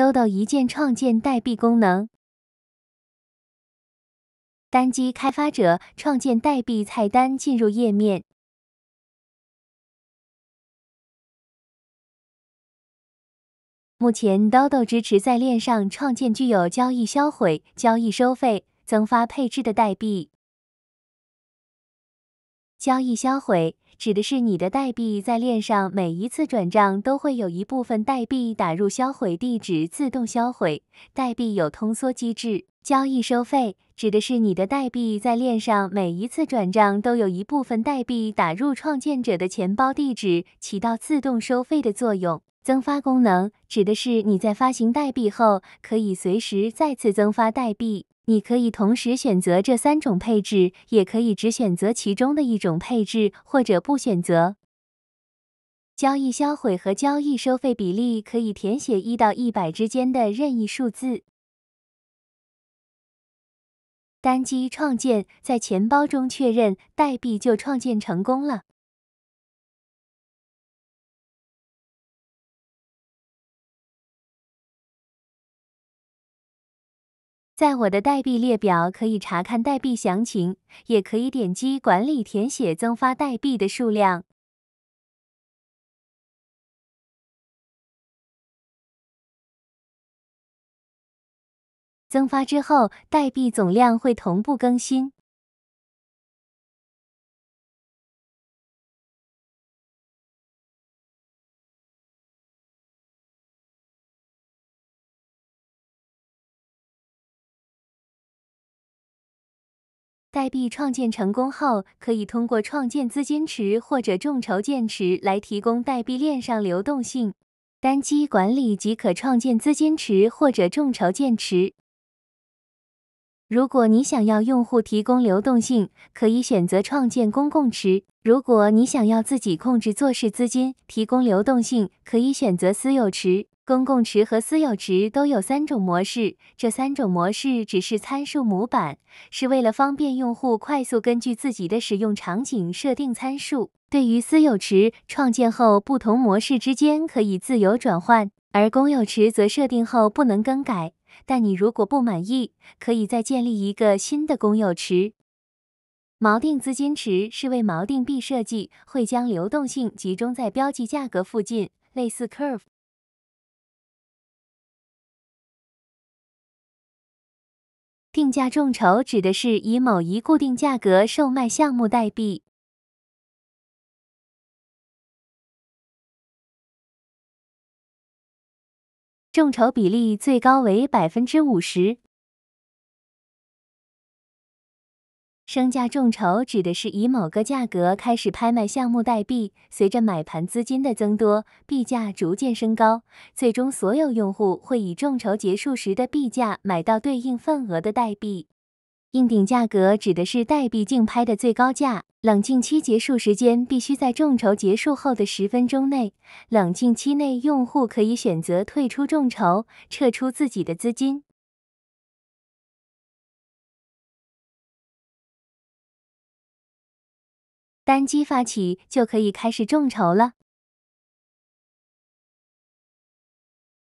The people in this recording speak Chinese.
豆豆一键创建代币功能，单击开发者创建代币菜单进入页面。目前，豆豆支持在链上创建具有交易销毁、交易收费、增发配置的代币。交易销毁指的是你的代币在链上每一次转账都会有一部分代币打入销毁地址自动销毁。代币有通缩机制。交易收费指的是你的代币在链上每一次转账都有一部分代币打入创建者的钱包地址，起到自动收费的作用。增发功能指的是你在发行代币后可以随时再次增发代币。你可以同时选择这三种配置，也可以只选择其中的一种配置，或者不选择。交易销毁和交易收费比例可以填写一到一百之间的任意数字。单击创建，在钱包中确认代币就创建成功了。在我的代币列表可以查看代币详情，也可以点击管理填写增发代币的数量。增发之后，代币总量会同步更新。代币创建成功后，可以通过创建资金池或者众筹建池来提供代币链上流动性。单击管理即可创建资金池或者众筹建池。如果你想要用户提供流动性，可以选择创建公共池。如果你想要自己控制做事资金，提供流动性，可以选择私有池。公共池和私有池都有三种模式，这三种模式只是参数模板，是为了方便用户快速根据自己的使用场景设定参数。对于私有池，创建后不同模式之间可以自由转换，而公有池则设定后不能更改。但你如果不满意，可以再建立一个新的公有池。锚定资金池是为锚定币设计，会将流动性集中在标记价格附近，类似 Curve。定价众筹指的是以某一固定价格售卖项目代币，众筹比例最高为百分之五十。升价众筹指的是以某个价格开始拍卖项目代币，随着买盘资金的增多，币价逐渐升高，最终所有用户会以众筹结束时的币价买到对应份额的代币。硬顶价格指的是代币竞拍的最高价。冷静期结束时间必须在众筹结束后的十分钟内。冷静期内，用户可以选择退出众筹，撤出自己的资金。单击发起，就可以开始众筹了。